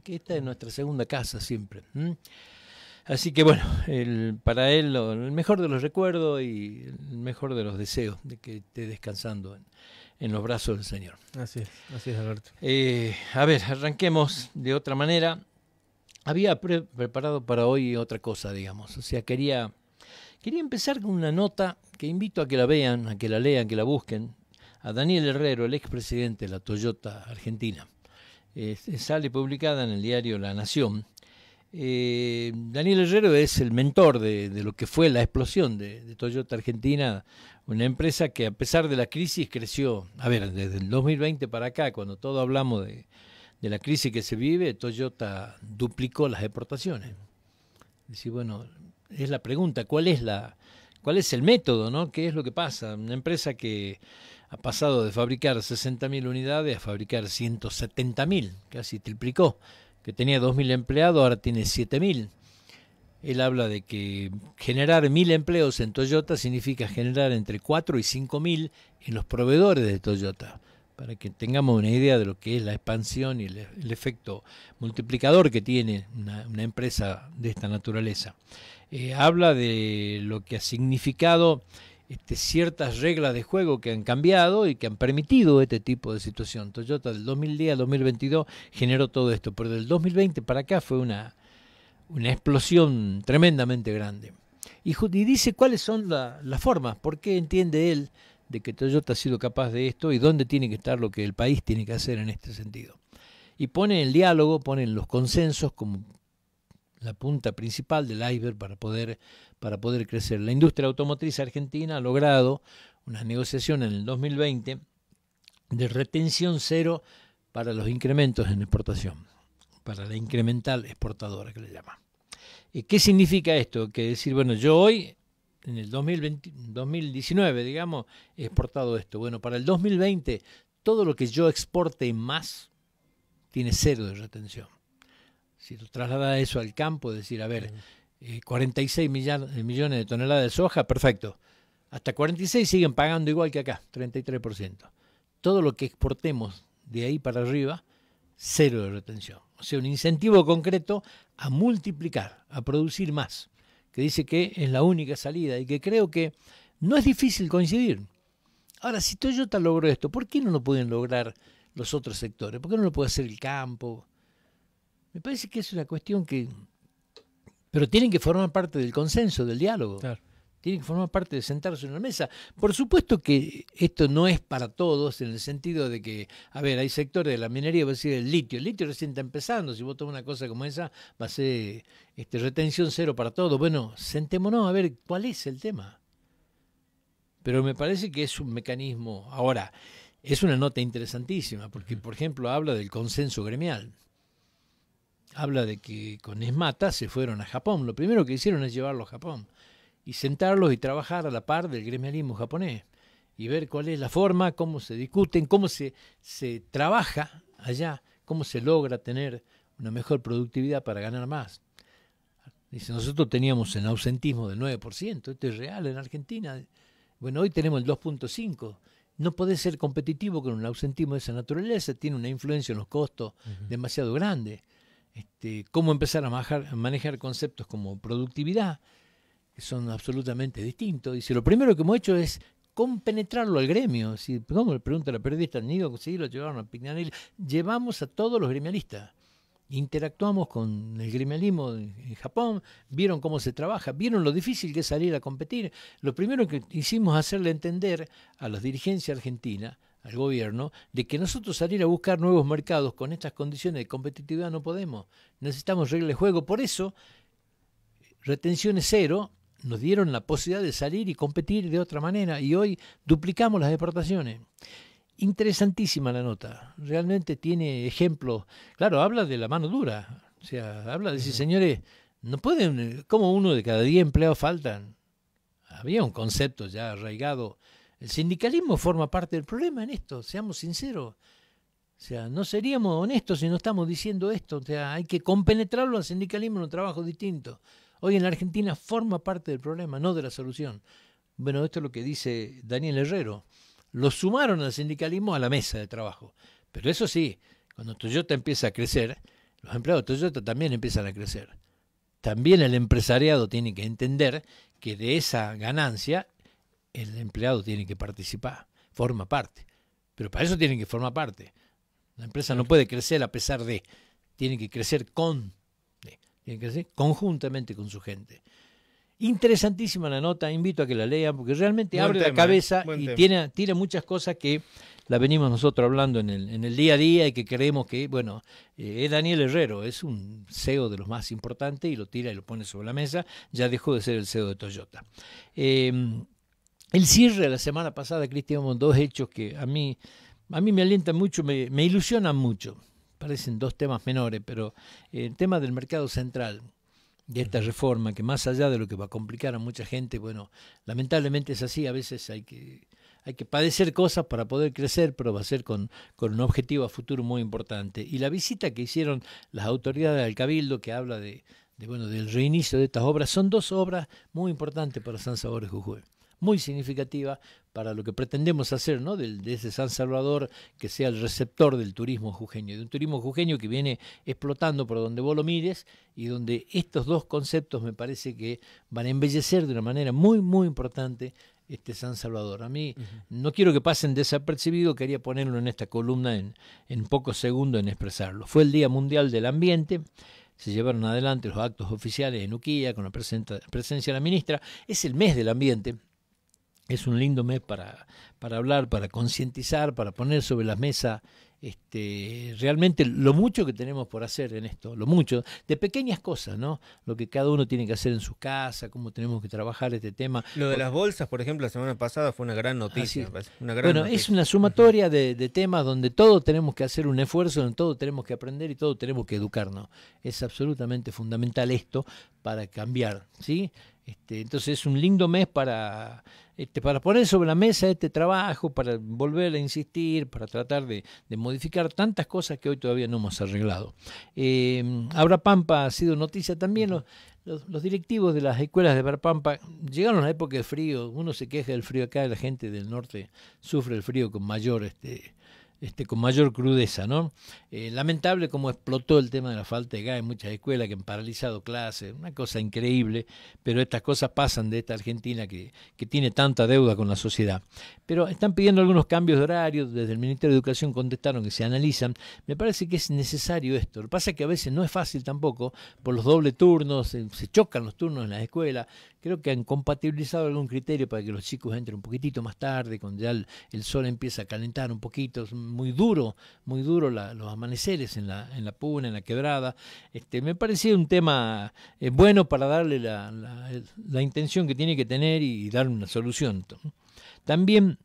que esta es nuestra segunda casa siempre. Así que bueno, para él el mejor de los recuerdos y el mejor de los deseos de que esté descansando en, los brazos del Señor. Así es, así es, Alberto. Eh, a ver, arranquemos de otra manera. Había preparado para hoy otra cosa, digamos. O sea, quería, quería empezar con una nota que invito a que la vean, a que la lean, que la busquen, a Daniel Herrero, el expresidente de la Toyota Argentina sale publicada en el diario La Nación. Eh, Daniel Herrero es el mentor de, lo que fue la explosión de, Toyota Argentina, una empresa que a pesar de la crisis creció, a ver, desde el 2020 para acá, cuando todo hablamos de, la crisis que se vive, Toyota duplicó las exportaciones. Decir, bueno, es la pregunta, ¿cuál es cuál es el método, ¿Qué es lo que pasa? Una empresa que ha pasado de fabricar 60.000 unidades a fabricar 170.000, casi triplicó, que tenía 2.000 empleados, ahora tiene 7.000. Él habla de que generar 1.000 empleos en Toyota significa generar entre 4 y 5.000 en los proveedores de Toyota, para que tengamos una idea de lo que es la expansión y el, efecto multiplicador que tiene una, empresa de esta naturaleza. Eh, habla de lo que ha significado este, ciertas reglas de juego que han cambiado y que han permitido este tipo de situación. Toyota del 2010 al 2022 generó todo esto, pero del 2020 para acá fue una, una explosión tremendamente grande. Y, dice cuáles son las formas, por qué entiende él de que Toyota ha sido capaz de esto y dónde tiene que estar lo que el país tiene que hacer en este sentido. Y pone el diálogo, pone los consensos como la punta principal del iceberg para poder, para poder crecer. La industria automotriz argentina ha logrado una negociación en el 2020 de retención cero para los incrementos en exportación, para la incremental exportadora que le llama. Eh, ¿Qué significa esto? Que decir, bueno, yo hoy, en el 2019, digamos, he exportado esto. Bueno, para el 2020, todo lo que yo exporte más tiene cero de retención si traslada eso al campo, decir, a ver, 46 eh, eh, millones de toneladas de soja, perfecto. Hasta 46 siguen pagando igual que acá, 33%. Todo lo que exportemos de ahí para arriba, cero de retención. O sea, un incentivo concreto a multiplicar, a producir más, que dice que es la única salida y que creo que no es difícil coincidir. Ahora, si Toyota logró esto, ¿por qué no lo pueden lograr los otros sectores? ¿Por qué no lo puede hacer el campo? Me parece que es una cuestión que... Pero tienen que formar parte del consenso, del diálogo. Tienen que formar parte de sentarse en una mesa. Por supuesto que esto no es para todos en el sentido de que, a ver, hay sectores de la minería, va a ser el litio. El litio recién está empezando. Si vos tomas una cosa como esa, va a ser este, retención cero para todos. Bueno, sentémonos a ver cuál es el tema. Pero me parece que es un mecanismo. Ahora, es una nota interesantísima, porque, por ejemplo, habla del consenso gremial habla de que con Esmata se fueron a Japón. Lo primero que hicieron es llevarlos a Japón y sentarlos y trabajar a la par del gremialismo japonés y ver cuál es la forma, cómo se discuten, cómo se, se trabaja allá, cómo se logra tener una mejor productividad para ganar más. Dice, nosotros teníamos el ausentismo del 9%, esto es real en Argentina. Bueno, hoy tenemos el 2.5%. No podés ser competitivo con un ausentismo de esa naturaleza, tiene una influencia en los costos demasiado grande. Este, cómo empezar a manejar, conceptos como productividad, que son absolutamente distintos. y si lo primero que hemos hecho es compenetrarlo al gremio. Si, ¿Cómo le pregunta la periodista? Nido, sí, lo llevaron a Llevamos a todos los gremialistas. Interactuamos con el gremialismo en Japón, vieron cómo se trabaja, vieron lo difícil que es salir a competir. Lo primero que hicimos hacerle entender a las dirigencias argentinas al gobierno de que nosotros salir a buscar nuevos mercados con estas condiciones de competitividad no podemos. Necesitamos reglas de juego. Por eso, retenciones cero nos dieron la posibilidad de salir y competir de otra manera y hoy duplicamos las deportaciones Interesantísima la nota, realmente tiene ejemplos. Claro, habla de la mano dura, o sea, habla de decir, señores, no pueden, eh, como uno de cada diez empleados faltan. Había un concepto ya arraigado el sindicalismo forma parte del problema en esto, seamos sinceros. O sea, no seríamos honestos si no estamos diciendo esto. O sea, hay que compenetrarlo al sindicalismo en un trabajo distinto. Hoy en la Argentina forma parte del problema, no de la solución. Bueno, esto es lo que dice Daniel Herrero. Lo sumaron al sindicalismo a la mesa de trabajo. Pero eso sí, cuando Toyota empieza a crecer, los empleados de Toyota también empiezan a crecer. También el empresariado tiene que entender que de esa ganancia el empleado tiene que participar, forma parte. Pero para eso tienen que formar parte. La empresa no puede crecer a pesar de, tiene que crecer con, que conjuntamente con su gente. Interesantísima la nota, invito a que la lean porque realmente abre la ¿eh? cabeza y tiene, muchas cosas que la venimos nosotros hablando en el, en el día a día y que creemos que, bueno, eh, es Daniel Herrero, es un CEO de los más importantes y lo tira y lo pone sobre la mesa, ya dejó de ser el CEO de Toyota. Eh, el cierre de la semana pasada, Cristian, dos hechos que a mí, a mí me alientan mucho, me, ilusionan mucho. Parecen dos temas menores, pero eh, el tema del mercado central, de esta reforma, que más allá de lo que va a complicar a mucha gente, bueno, lamentablemente es así, a veces hay que, hay que padecer cosas para poder crecer, pero va a ser con, un objetivo a futuro muy importante. Y la visita que hicieron las autoridades del Cabildo, que habla de, de bueno, del reinicio de estas obras, son dos obras muy importantes para San Salvador Jujuy muy significativa para lo que pretendemos hacer, ¿no? De, de, ese San Salvador que sea el receptor del turismo jujeño, de un turismo jujeño que viene explotando por donde vos lo mires y donde estos dos conceptos me parece que van a embellecer de una manera muy, muy importante este San Salvador. A mí no quiero que pasen desapercibido, quería ponerlo en esta columna en, en pocos segundos en expresarlo. Fue el Día Mundial del Ambiente se llevaron adelante los actos oficiales en Uquía con la presencia de la ministra. Es el mes del ambiente, es un lindo mes para, para hablar, para concientizar, para poner sobre la mesa este, realmente lo mucho que tenemos por hacer en esto, lo mucho, de pequeñas cosas, ¿no? Lo que cada uno tiene que hacer en su casa, cómo tenemos que trabajar este tema. Lo de las bolsas, por ejemplo, la semana pasada fue una gran noticia. bueno, es una sumatoria de, temas donde todos tenemos que hacer un esfuerzo, donde todo tenemos que aprender y todos tenemos que educarnos. Es absolutamente fundamental esto para cambiar, ¿sí? Este, entonces es un lindo mes para este, para poner sobre la mesa este trabajo, para volver a insistir, para tratar de, de modificar tantas cosas que hoy todavía no hemos arreglado. Eh, Abra Pampa ha sido noticia también. Los, los, directivos de las escuelas de Pampa llegaron a la época de frío. Uno se queja del frío acá, la gente del norte sufre el frío con mayor este, este, con mayor crudeza. ¿no? Eh, lamentable como explotó el tema de la falta de gas en muchas escuelas que han paralizado clases, una cosa increíble, pero estas cosas pasan de esta Argentina que, tiene tanta deuda con la sociedad. Pero están pidiendo algunos cambios de horario, desde el Ministerio de Educación contestaron que se analizan. Me parece que es necesario esto. Lo que pasa es que a veces no es fácil tampoco, por los dobles turnos, se chocan los turnos en las escuelas, creo que han compatibilizado algún criterio para que los chicos entren un poquitito más tarde, cuando ya el, sol empieza a calentar un poquito, es muy duro, muy duro los amaneceres en la, en la puna, en la quebrada. Este, me parecía un tema eh, bueno para darle la, intención que tiene que tener y, y dar una solución. También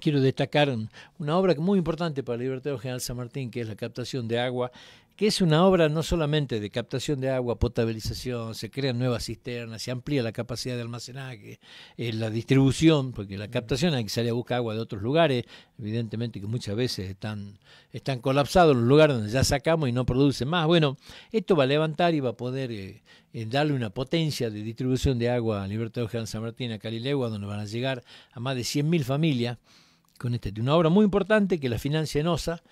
quiero destacar una obra muy importante para el Libertador General San Martín, que es la captación de agua que es una obra no solamente de captación de agua, potabilización, se crean nuevas cisternas, se amplía la capacidad de almacenaje, eh, la distribución, porque la mm. captación hay que salir a buscar agua de otros lugares, evidentemente que muchas veces están, están colapsados los lugares donde ya sacamos y no producen más. Bueno, esto va a levantar y va a poder eh, eh, darle una potencia de distribución de agua a Libertador Juan San Martín, a Calilegua, donde van a llegar a más de 100.000 familias con este, una obra muy importante que la financia en OSA,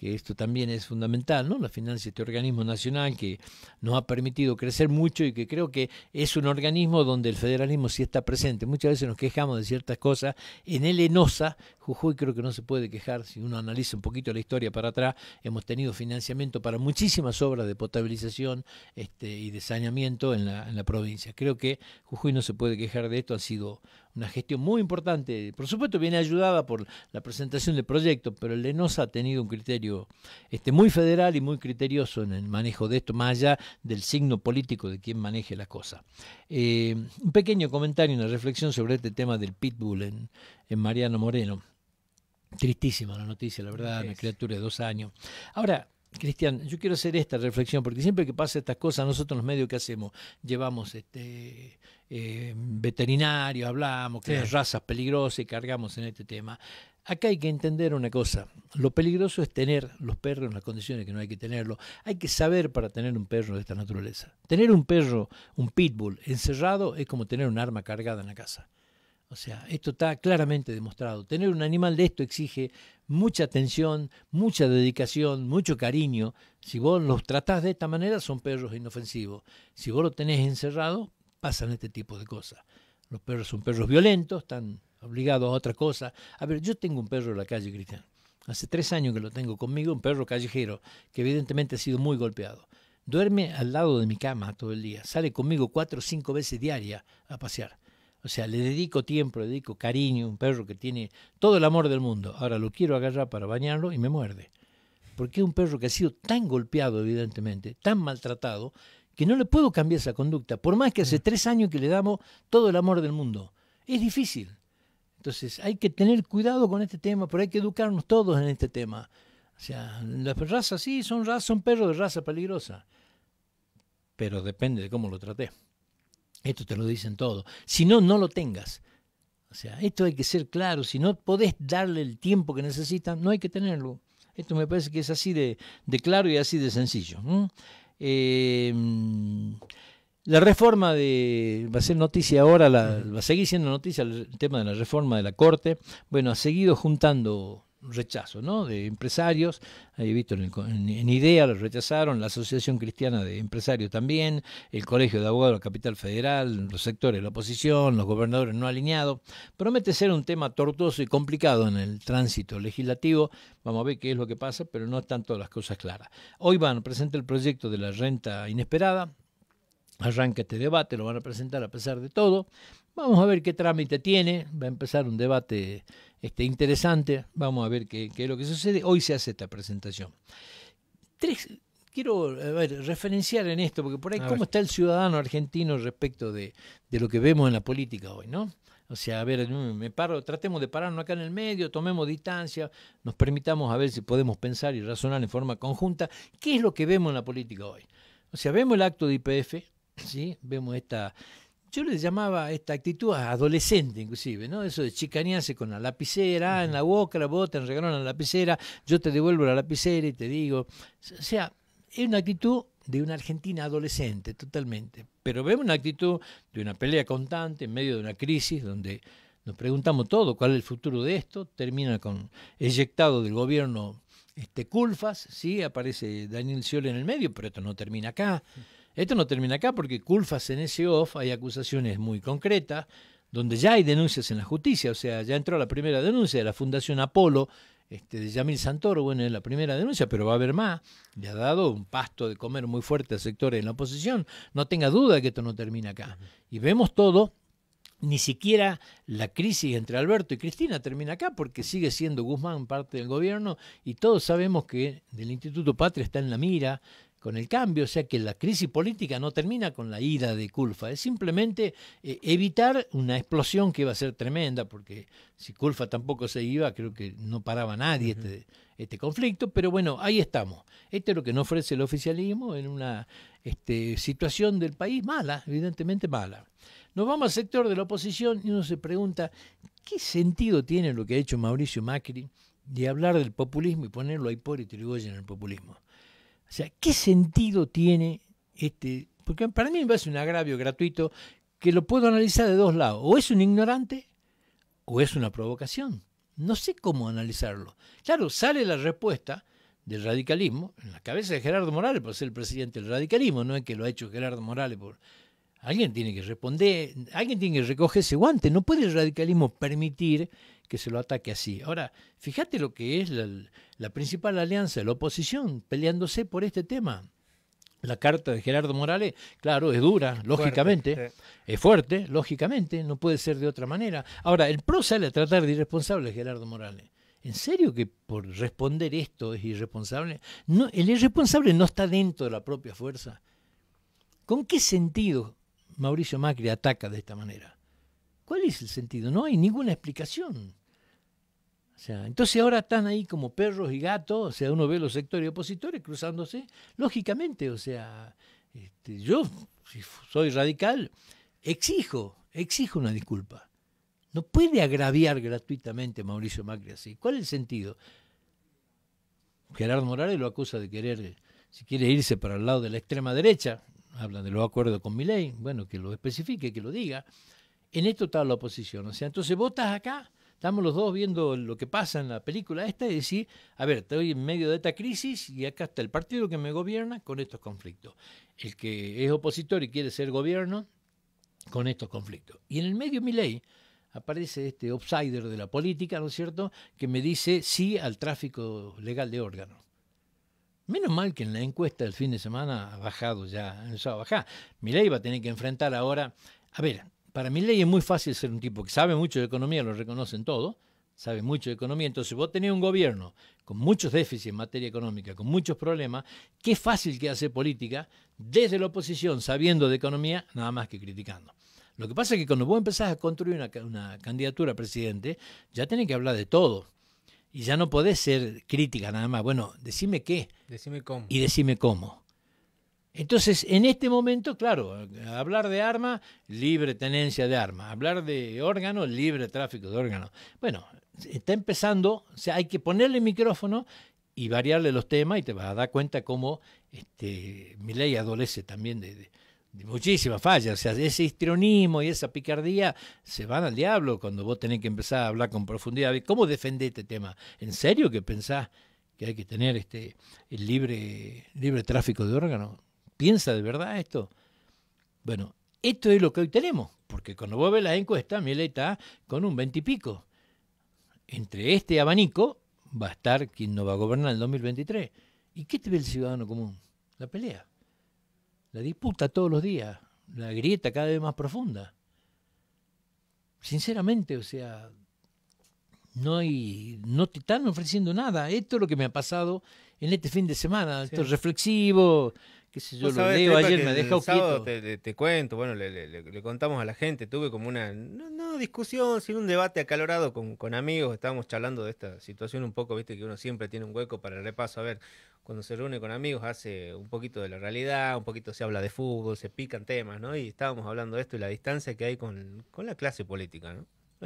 que esto también es fundamental, ¿no? La de este organismo nacional que nos ha permitido crecer mucho y que creo que es un organismo donde el federalismo sí está presente. Muchas veces nos quejamos de ciertas cosas. En el ENOSA, Jujuy creo que no se puede quejar, si uno analiza un poquito la historia para atrás, hemos tenido financiamiento para muchísimas obras de potabilización este, y de saneamiento en la, en la provincia. Creo que Jujuy no se puede quejar de esto, ha sido una gestión muy importante. Por supuesto, viene ayudada por la presentación del proyecto pero el LENOSA ha tenido un criterio este, muy federal y muy criterioso en el manejo de esto, más allá del signo político de quien maneje la cosa. Eh, un pequeño comentario, una reflexión sobre este tema del pitbull en, en Mariano Moreno. Tristísima la noticia, la verdad, una criatura de dos años. Ahora, Cristian, yo quiero hacer esta reflexión, porque siempre que pasa estas cosas, nosotros los medios que hacemos, llevamos este eh, hablamos que las razas peligrosas y cargamos en este tema. Acá hay que entender una cosa, lo peligroso es tener los perros en las condiciones que no hay que tenerlo. Hay que saber para tener un perro de esta naturaleza. Tener un perro, un pitbull, encerrado es como tener un arma cargada en la casa. O sea, esto está claramente demostrado. Tener un animal de esto exige mucha atención, mucha dedicación, mucho cariño. Si vos los tratás de esta manera, son perros inofensivos. Si vos lo tenés encerrado, pasan este tipo de cosas. Los perros son perros violentos, están obligados a otra cosa. A ver, yo tengo un perro en la calle, Cristian. Hace tres años que lo tengo conmigo, un perro callejero, que evidentemente ha sido muy golpeado. Duerme al lado de mi cama todo el día. Sale conmigo cuatro o cinco veces diaria a pasear. O sea, le dedico tiempo, le dedico cariño, un perro que tiene todo el amor del mundo. Ahora lo quiero agarrar para bañarlo y me muerde. Porque es un perro que ha sido tan golpeado, evidentemente, tan maltratado, que no le puedo cambiar esa conducta, por más que hace mm. tres años que le damos todo el amor del mundo. Es difícil. Entonces hay que tener cuidado con este tema, pero hay que educarnos todos en este tema. O sea, las razas sí son, razas, son perros de raza peligrosa, pero depende de cómo lo traté. Esto te lo dicen todo. Si no, no lo tengas. O sea, esto hay que ser claro. Si no podés darle el tiempo que necesitan, no hay que tenerlo. Esto me parece que es así de, claro y así de sencillo. Eh, la reforma de. Va a ser noticia ahora, va a seguir siendo noticia el tema de la reforma de la Corte. Bueno, ha seguido juntando rechazo, ¿no? De empresarios, he visto en, IDEA lo rechazaron, la Asociación Cristiana de Empresarios también, el Colegio de Abogados de la Capital Federal, los sectores de la oposición, los gobernadores no alineados. Promete ser un tema tortuoso y complicado en el tránsito legislativo. Vamos a ver qué es lo que pasa, pero no están todas las cosas claras. Hoy van, a presentar el proyecto de la renta inesperada, arranca este debate, lo van a presentar a pesar de todo. Vamos a ver qué trámite tiene, va a empezar un debate este, interesante, vamos a ver qué, es lo que sucede. Hoy se hace esta presentación. quiero referenciar en esto, porque por ahí cómo está el ciudadano argentino respecto de, de, lo que vemos en la política hoy, ¿no? O sea, a ver, mm, me paro, tratemos de pararnos acá en el medio, tomemos distancia, nos permitamos a ver si podemos pensar y razonar en forma conjunta qué es lo que vemos en la política hoy. O sea, vemos el acto de IPF, ¿sí? Vemos esta yo les llamaba esta actitud adolescente inclusive, ¿no? Eso de chicanearse con la lapicera, ah, en la boca, la bota, regalaron la lapicera, yo te devuelvo la lapicera y te digo, o sea, es una actitud de una Argentina adolescente totalmente, pero vemos una actitud de una pelea constante en medio de una crisis donde nos preguntamos todo, cuál es el futuro de esto, termina con eyectado del gobierno este Culfas, sí, aparece Daniel Scioli en el medio, pero esto no termina acá. Esto no termina acá porque Culfas en ese off hay acusaciones muy concretas, donde ya hay denuncias en la justicia, o sea, ya entró la primera denuncia de la Fundación Apolo, este, de Yamil Santoro, bueno, es la primera denuncia, pero va a haber más, le ha dado un pasto de comer muy fuerte a sectores en la oposición, no tenga duda que esto no termina acá. Y vemos todo ni siquiera la crisis entre Alberto y Cristina termina acá porque sigue siendo Guzmán parte del gobierno y todos sabemos que del Instituto Patria está en la mira, con el cambio, o sea que la crisis política no termina con la ida de Culfa, es simplemente eh, evitar una explosión que iba a ser tremenda, porque si Culfa tampoco se iba, creo que no paraba nadie este, este, conflicto, pero bueno, ahí estamos. Este es lo que nos ofrece el oficialismo en una este, situación del país mala, evidentemente mala. Nos vamos al sector de la oposición y uno se pregunta, ¿qué sentido tiene lo que ha hecho Mauricio Macri de hablar del populismo y ponerlo a y Yrigoyen en el populismo? O sea, ¿qué sentido tiene este? Porque para mí me parece un agravio gratuito que lo puedo analizar de dos lados. O es un ignorante o es una provocación. No sé cómo analizarlo. Claro, sale la respuesta del radicalismo en la cabeza de Gerardo Morales por ser el presidente del radicalismo. No es que lo ha hecho Gerardo Morales por Alguien tiene que responder, alguien tiene que recoger ese guante. No puede el radicalismo permitir que se lo ataque así. Ahora, fíjate lo que es la, principal alianza de la oposición peleándose por este tema. La carta de Gerardo Morales, claro, es dura, lógicamente, es fuerte, lógicamente, no puede ser de otra manera. Ahora, el PRO sale a tratar de irresponsable a Gerardo Morales. ¿En serio que por responder esto es irresponsable? No, el irresponsable no está dentro de la propia fuerza. ¿Con qué sentido Mauricio Macri ataca de esta manera. ¿Cuál es el sentido? No hay ninguna explicación. O sea, entonces ahora están ahí como perros y gatos, o sea, uno ve los sectores opositores cruzándose, lógicamente, o sea, este, yo, si soy radical, exijo, exijo una disculpa. No puede agraviar gratuitamente Mauricio Macri así. ¿Cuál es el sentido? Gerardo Morales lo acusa de querer, si quiere irse para el lado de la extrema derecha, hablan de los acuerdos con mi ley, bueno, que lo especifique, que lo diga. En esto está la oposición. O sea, entonces votas acá, estamos los dos viendo lo que pasa en la película esta y decir, a ver, estoy en medio de esta crisis y acá está el partido que me gobierna con estos conflictos. El que es opositor y quiere ser gobierno con estos conflictos. Y en el medio mi ley aparece este outsider de la política, ¿no es cierto?, que me dice sí al tráfico legal de órganos. Menos mal que en la encuesta del fin de semana ha bajado ya, empezado a bajar. ley va a tener que enfrentar ahora. A ver, para mi ley es muy fácil ser un tipo que sabe mucho de economía, lo reconocen todos, sabe mucho de economía. Entonces, vos tenés un gobierno con muchos déficits en materia económica, con muchos problemas, qué fácil que hace política desde la oposición, sabiendo de economía, nada más que criticando. Lo que pasa es que cuando vos empezás a construir una, una candidatura a presidente, ya tenés que hablar de todo y ya no podés ser crítica nada más. Bueno, decime qué. Decime cómo. Y decime cómo. Entonces, en este momento, claro, hablar de arma, libre tenencia de arma. Hablar de órgano, libre tráfico de órganos. Bueno, está empezando, o sea, hay que ponerle micrófono y variarle los temas y te vas a dar cuenta cómo este, mi ley adolece también de, muchísimas fallas. O sea, ese histrionismo y esa picardía se van al diablo cuando vos tenés que empezar a hablar con profundidad. ¿Cómo defendés este tema? ¿En serio que pensás que hay que tener este el libre, libre tráfico de órganos? ¿Piensa de verdad esto? Bueno, esto es lo que hoy tenemos, porque cuando vos ves la encuesta, Miele está con un veintipico Entre este abanico va a estar quien nos va a gobernar en el 2023. ¿Y qué te ve el ciudadano común? La pelea. La disputa todos los días, la grieta cada vez más profunda. Sinceramente, o sea, no hay, no te están ofreciendo nada. Esto es lo que me ha pasado en este fin de semana, esto es reflexivo, qué sé yo, lo ayer, me deja te, cuento, bueno, le, contamos a la gente, tuve como una, no, no discusión, sino un debate acalorado con, con, amigos, estábamos charlando de esta situación un poco, viste que uno siempre tiene un hueco para el repaso, a ver, cuando se reúne con amigos hace un poquito de la realidad, un poquito se habla de fútbol, se pican temas, ¿no? Y estábamos hablando de esto y la distancia que hay con, con la clase política, ¿no?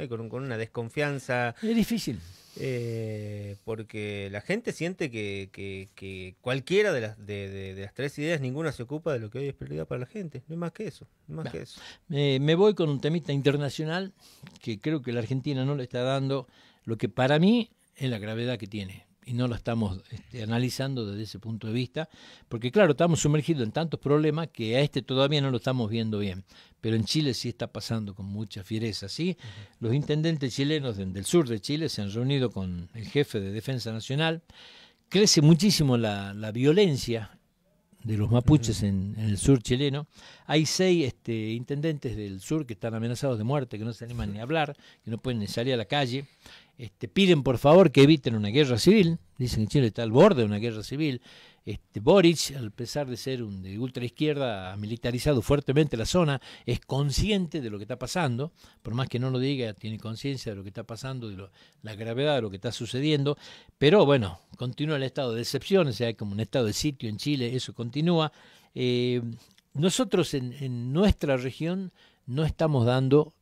con, una desconfianza. Es difícil. Eh, porque la gente siente que, cualquiera de las, de, las tres ideas, ninguna se ocupa de lo que hoy es prioridad para la gente. No es más que eso. más que eso. me voy con un temita internacional que creo que la Argentina no le está dando lo que para mí es la gravedad que tiene y no lo estamos este, analizando desde ese punto de vista, porque claro, estamos sumergidos en tantos problemas que a este todavía no lo estamos viendo bien, pero en Chile sí está pasando con mucha fiereza, ¿sí? Los intendentes chilenos del sur de Chile se han reunido con el jefe de Defensa Nacional, crece muchísimo la, violencia de los mapuches en, el sur chileno. Hay seis este, intendentes del sur que están amenazados de muerte, que no se animan ni a hablar, que no pueden ni salir a la calle. Este, piden por favor que eviten una guerra civil, dicen que Chile está al borde de una guerra civil. Este, Boric, a pesar de ser un, de ultra ha militarizado fuertemente la zona, es consciente de lo que está pasando, por más que no lo diga, tiene conciencia de lo que está pasando, de la gravedad de lo que está sucediendo, pero bueno, continúa el estado de excepción, o sea, hay como un estado de sitio en Chile, eso continúa. Eh, nosotros en nuestra región no estamos dando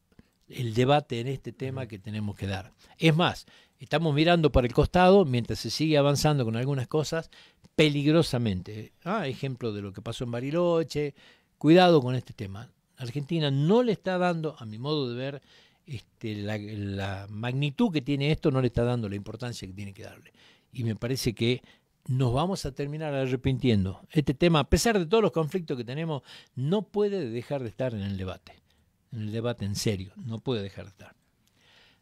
el debate en este tema que tenemos que dar. Es más, estamos mirando para el costado mientras se sigue avanzando con algunas cosas peligrosamente. Ah, ejemplo de lo que pasó en Bariloche. Cuidado con este tema. Argentina no le está dando, a mi modo de ver, este, la magnitud que tiene esto, no le está dando la importancia que tiene que darle. Y me parece que nos vamos a terminar arrepintiendo. Este tema, a pesar de todos los conflictos que tenemos, no puede dejar de estar en el debate el debate en serio. No puede dejar de estar.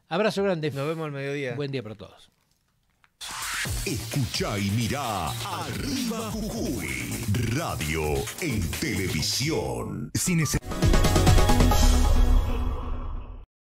Abrazo grande. Nos vemos al mediodía. Buen día para todos. Escucha y mira. Arriba Jujuy. Radio en televisión. Sin